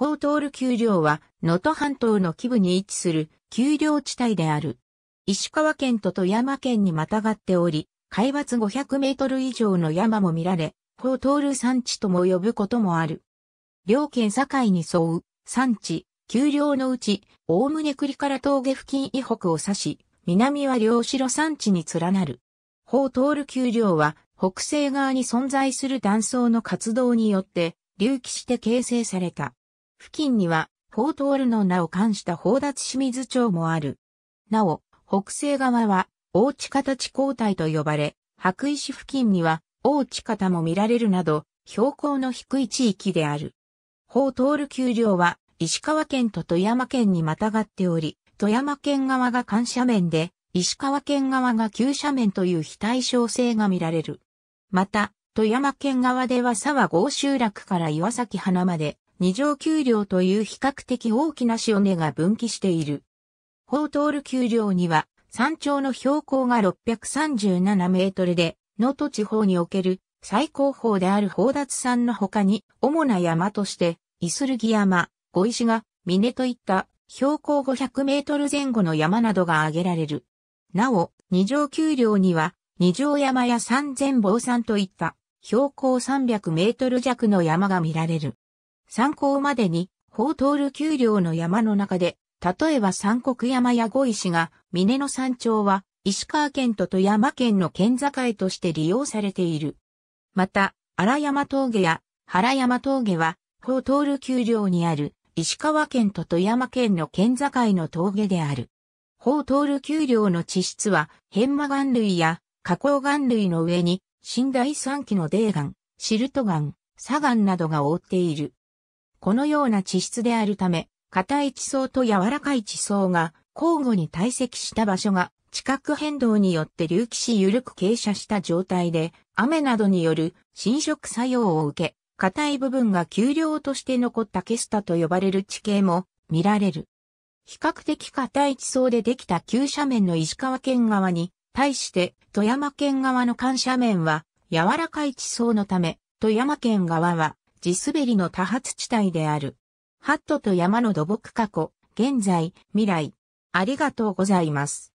ホートール丘陵は、能登半島の基部に位置する丘陵地帯である。石川県と富山県にまたがっており、海抜500メートル以上の山も見られ、ホートール山地とも呼ぶこともある。両県境に沿う山地、丘陵のうち、おおむね栗から峠付近以北を指し、南は両城山地に連なる。ホートール丘陵は、北西側に存在する断層の活動によって、隆起して形成された。付近には、フォートオルの名を冠した宝達清水町もある。なお、北西側は、大地形交代と呼ばれ、白石付近には、大地形も見られるなど、標高の低い地域である。フォートオル丘陵は、石川県と富山県にまたがっており、富山県側が緩斜面で、石川県側が急斜面という非対称性が見られる。また、富山県側では沢郷集落から岩崎花まで、二条丘陵という比較的大きな潮根が分岐している。ホートール丘陵には山頂の標高が637メートルで、能登地方における最高峰である宝達山の他に主な山として、イスルギ山、小石が、峰といった標高500メートル前後の山などが挙げられる。なお、二条丘陵には、二条山や三千坊山といった標高300メートル弱の山が見られる。参考までに、法通る丘陵の山の中で、例えば三国山や五石が、峰の山頂は、石川県と富山県の県境として利用されている。また、荒山峠や原山峠は、法通る丘陵にある、石川県と富山県の県境の峠である。法通る丘陵の地質は、変魔岩類や加工岩類の上に、新第三期の泥岩、シルト岩、砂岩などが覆っている。このような地質であるため、硬い地層と柔らかい地層が交互に堆積した場所が地殻変動によって隆起し緩く傾斜した状態で、雨などによる侵食作用を受け、硬い部分が丘陵として残ったケスタと呼ばれる地形も見られる。比較的硬い地層でできた急斜面の石川県側に、対して富山県側の寒斜面は柔らかい地層のため、富山県側は地滑りの多発地帯である。ハットと山の土木過去、現在、未来。ありがとうございます。